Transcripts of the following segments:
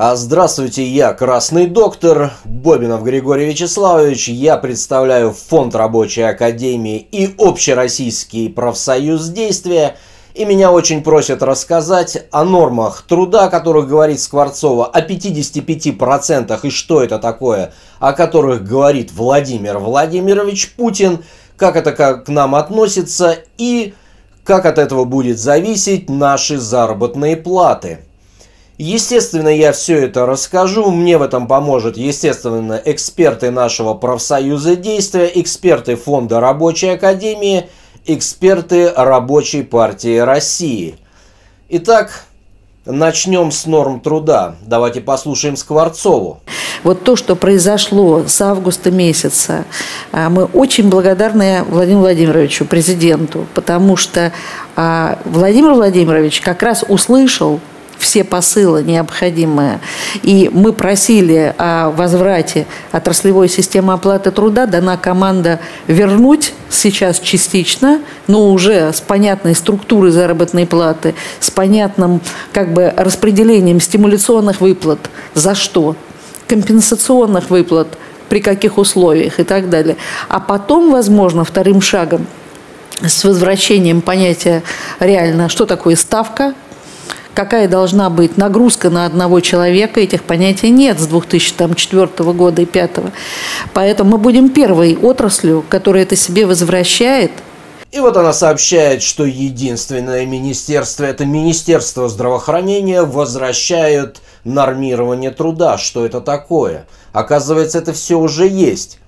А, здравствуйте, я Красный Доктор, Бобинов Григорий Вячеславович. Я представляю Фонд Рабочей Академии и Общероссийский профсоюз действия. И меня очень просят рассказать о нормах труда, о которых говорит Скворцова, о 55% и что это такое, о которых говорит Владимир Владимирович Путин, как это к нам относится и как от этого будет зависеть наши заработные платы. Естественно, я все это расскажу, мне в этом поможет, естественно, эксперты нашего профсоюза действия, эксперты фонда рабочей академии, эксперты рабочей партии России. Итак, начнем с норм труда. Давайте послушаем Скворцову. Вот то, что произошло с августа месяца, а, мы очень благодарны Владимиру Владимировичу, президенту, потому что а, Владимир Владимирович как раз услышал все посылы необходимые. И мы просили о возврате отраслевой системы оплаты труда. Дана команда вернуть сейчас частично, но уже с понятной структурой заработной платы, с понятным как бы распределением стимуляционных выплат. За что? Компенсационных выплат при каких условиях и так далее. А потом, возможно, вторым шагом с возвращением понятия реально, что такое ставка, какая должна быть нагрузка на одного человека, этих понятий нет с 2004 года и 2005. Поэтому мы будем первой отраслью, которая это себе возвращает. И вот она сообщает, что единственное министерство, это Министерство здравоохранения, возвращают нормирование труда. Что это такое? Оказывается, это все уже есть.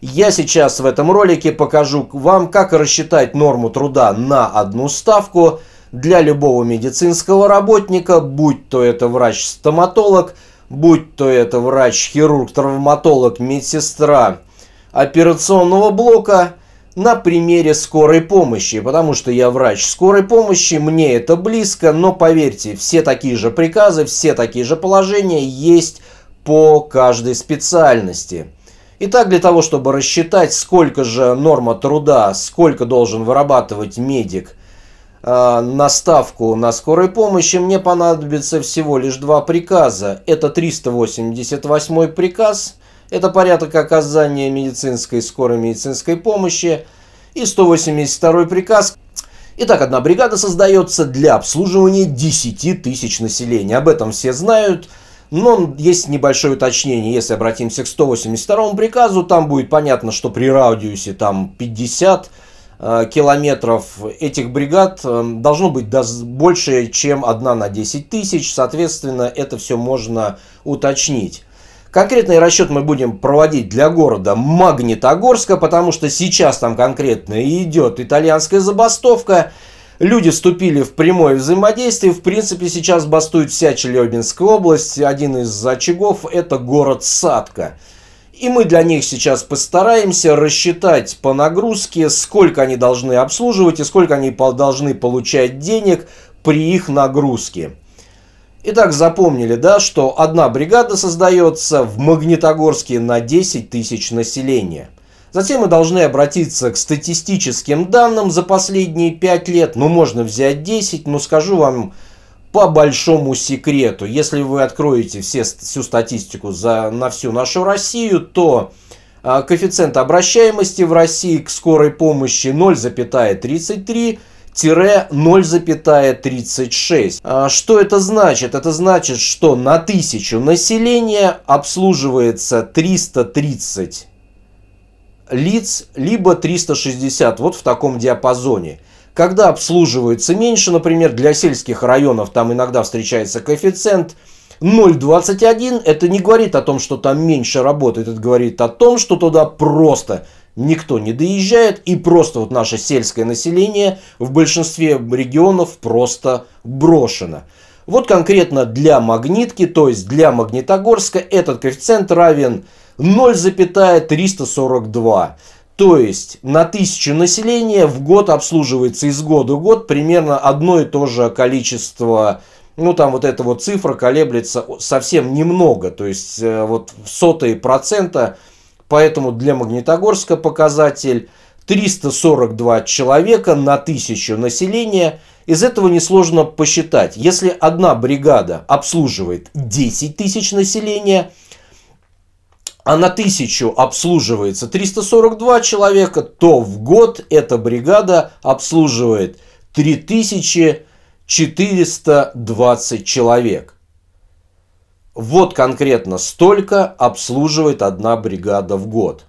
Я сейчас в этом ролике покажу вам, как рассчитать норму труда на одну ставку – для любого медицинского работника, будь то это врач-стоматолог, будь то это врач-хирург, травматолог, медсестра операционного блока на примере скорой помощи, потому что я врач скорой помощи, мне это близко, но поверьте, все такие же приказы, все такие же положения есть по каждой специальности. Итак, для того, чтобы рассчитать, сколько же норма труда, сколько должен вырабатывать медик Э, на ставку на скорой помощи мне понадобится всего лишь два приказа. Это 388 приказ, это порядок оказания медицинской скорой медицинской помощи, и 182 приказ. Итак, одна бригада создается для обслуживания 10 тысяч населения. Об этом все знают. Но есть небольшое уточнение, если обратимся к 182 приказу, там будет понятно, что при радиусе там 50 Э, километров этих бригад э, должно быть больше, чем одна на 10 тысяч. Соответственно, это все можно уточнить. Конкретный расчет мы будем проводить для города Магнитогорска, потому что сейчас там конкретно идет итальянская забастовка. Люди вступили в прямое взаимодействие. В принципе, сейчас бастует вся Челябинская область. Один из очагов – это город Садка. И мы для них сейчас постараемся рассчитать по нагрузке, сколько они должны обслуживать и сколько они должны получать денег при их нагрузке. Итак, запомнили, да, что одна бригада создается в Магнитогорске на 10 тысяч населения. Затем мы должны обратиться к статистическим данным за последние 5 лет. Ну, можно взять 10, но скажу вам по большому секрету, если вы откроете все, всю статистику за, на всю нашу Россию, то э, коэффициент обращаемости в России к скорой помощи 0,33 0,36. А, что это значит? Это значит, что на тысячу населения обслуживается 330 лиц, либо 360, вот в таком диапазоне когда обслуживается меньше, например, для сельских районов там иногда встречается коэффициент 0,21, это не говорит о том, что там меньше работает, это говорит о том, что туда просто никто не доезжает, и просто вот наше сельское население в большинстве регионов просто брошено. Вот конкретно для магнитки, то есть для Магнитогорска, этот коэффициент равен 0,342. То есть на тысячу населения в год обслуживается из года в год примерно одно и то же количество ну там вот эта вот цифра колеблется совсем немного, то есть э, вот сотые процента, поэтому для Магнитогорска показатель 342 человека на тысячу населения. Из этого несложно посчитать. Если одна бригада обслуживает 10 тысяч населения – а на тысячу обслуживается 342 человека, то в год эта бригада обслуживает 3420 человек. Вот конкретно столько обслуживает одна бригада в год.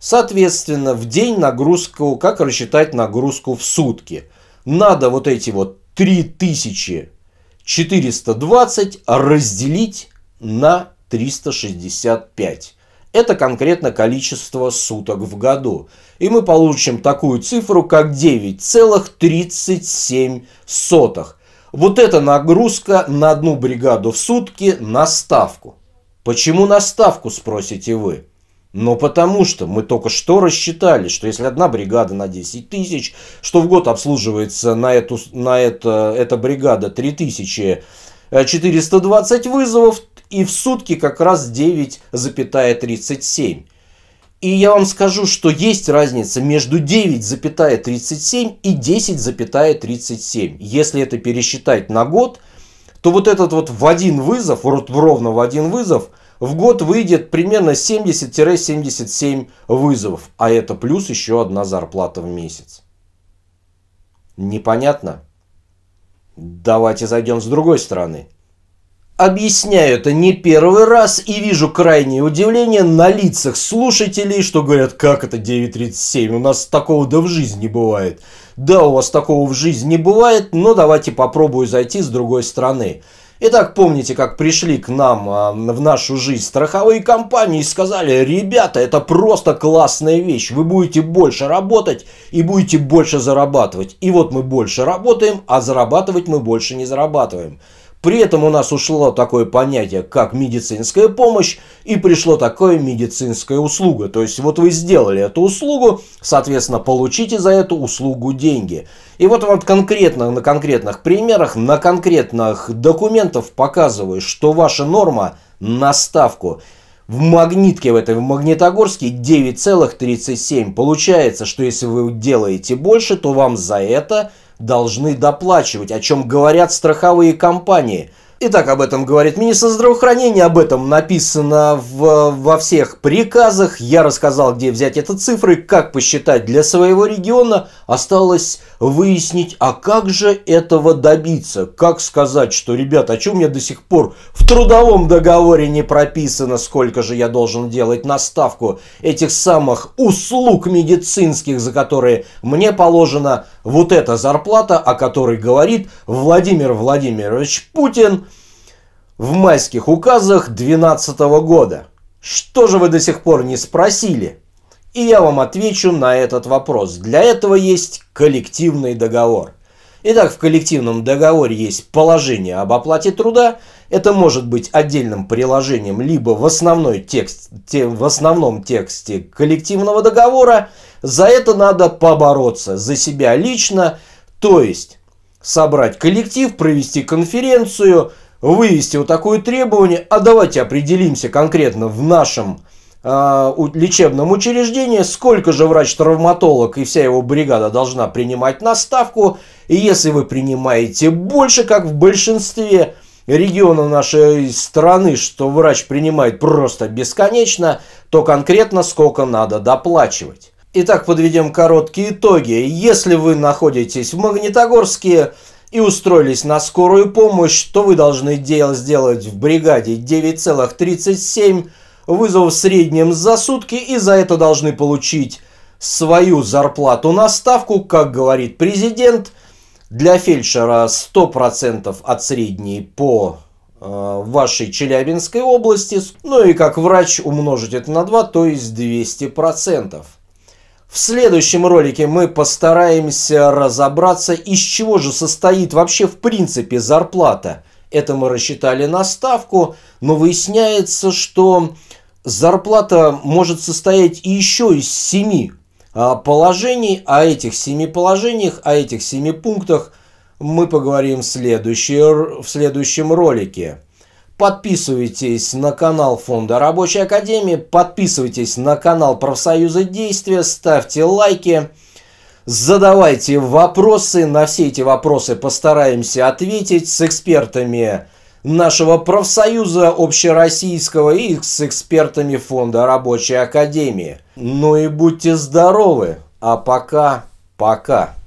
Соответственно, в день нагрузку, как рассчитать нагрузку в сутки? Надо вот эти вот 3420 разделить на 365 это конкретно количество суток в году. И мы получим такую цифру, как 9,37. Вот это нагрузка на одну бригаду в сутки на ставку. Почему на ставку, спросите вы? Но ну, потому что мы только что рассчитали, что если одна бригада на 10 тысяч, что в год обслуживается на, эту, на это, эта бригада 3420 вызовов, и в сутки как раз 9,37. И я вам скажу, что есть разница между 9,37 и 10,37. Если это пересчитать на год, то вот этот вот в один вызов, ровно в один вызов, в год выйдет примерно 70-77 вызовов. А это плюс еще одна зарплата в месяц. Непонятно? Давайте зайдем с другой стороны. Объясняю это не первый раз и вижу крайнее удивление на лицах слушателей, что говорят, как это 9.37, у нас такого да в жизни бывает. Да, у вас такого в жизни не бывает, но давайте попробую зайти с другой стороны. Итак, помните, как пришли к нам а, в нашу жизнь страховые компании и сказали, ребята, это просто классная вещь, вы будете больше работать и будете больше зарабатывать. И вот мы больше работаем, а зарабатывать мы больше не зарабатываем. При этом у нас ушло такое понятие, как медицинская помощь, и пришло такое медицинская услуга. То есть вот вы сделали эту услугу, соответственно, получите за эту услугу деньги. И вот вот конкретно на конкретных примерах, на конкретных документах показываю, что ваша норма на ставку в магнитке в этой, в Магнитогорске 9,37. Получается, что если вы делаете больше, то вам за это должны доплачивать, о чем говорят страховые компании – Итак, об этом говорит министр здравоохранения, об этом написано в, во всех приказах. Я рассказал, где взять эти цифры, как посчитать для своего региона. Осталось выяснить, а как же этого добиться? Как сказать, что, ребят, а что у меня до сих пор в трудовом договоре не прописано, сколько же я должен делать на ставку этих самых услуг медицинских, за которые мне положена вот эта зарплата, о которой говорит Владимир Владимирович Путин – в майских указах 12 года. Что же вы до сих пор не спросили? И я вам отвечу на этот вопрос. Для этого есть коллективный договор. Итак, в коллективном договоре есть положение об оплате труда. Это может быть отдельным приложением либо в, основной текст, те, в основном тексте коллективного договора. За это надо побороться, за себя лично, то есть собрать коллектив, провести конференцию – вывести вот такое требование, а давайте определимся конкретно в нашем э, лечебном учреждении, сколько же врач-травматолог и вся его бригада должна принимать на ставку. И если вы принимаете больше, как в большинстве регионов нашей страны, что врач принимает просто бесконечно, то конкретно сколько надо доплачивать. Итак, подведем короткие итоги. Если вы находитесь в Магнитогорске, и устроились на скорую помощь, что вы должны дел сделать в бригаде 9,37 вызов в среднем за сутки и за это должны получить свою зарплату на ставку, как говорит президент, для фельдшера 100% от средней по э, вашей Челябинской области, ну и как врач умножить это на 2, то есть 200%. В следующем ролике мы постараемся разобраться, из чего же состоит вообще в принципе зарплата. Это мы рассчитали на ставку, но выясняется, что зарплата может состоять еще из семи а, положений. О этих семи положениях, о этих семи пунктах мы поговорим в, в следующем ролике. Подписывайтесь на канал Фонда Рабочей Академии, подписывайтесь на канал Профсоюза Действия, ставьте лайки, задавайте вопросы. На все эти вопросы постараемся ответить с экспертами нашего профсоюза общероссийского и с экспертами Фонда Рабочей Академии. Ну и будьте здоровы, а пока, пока.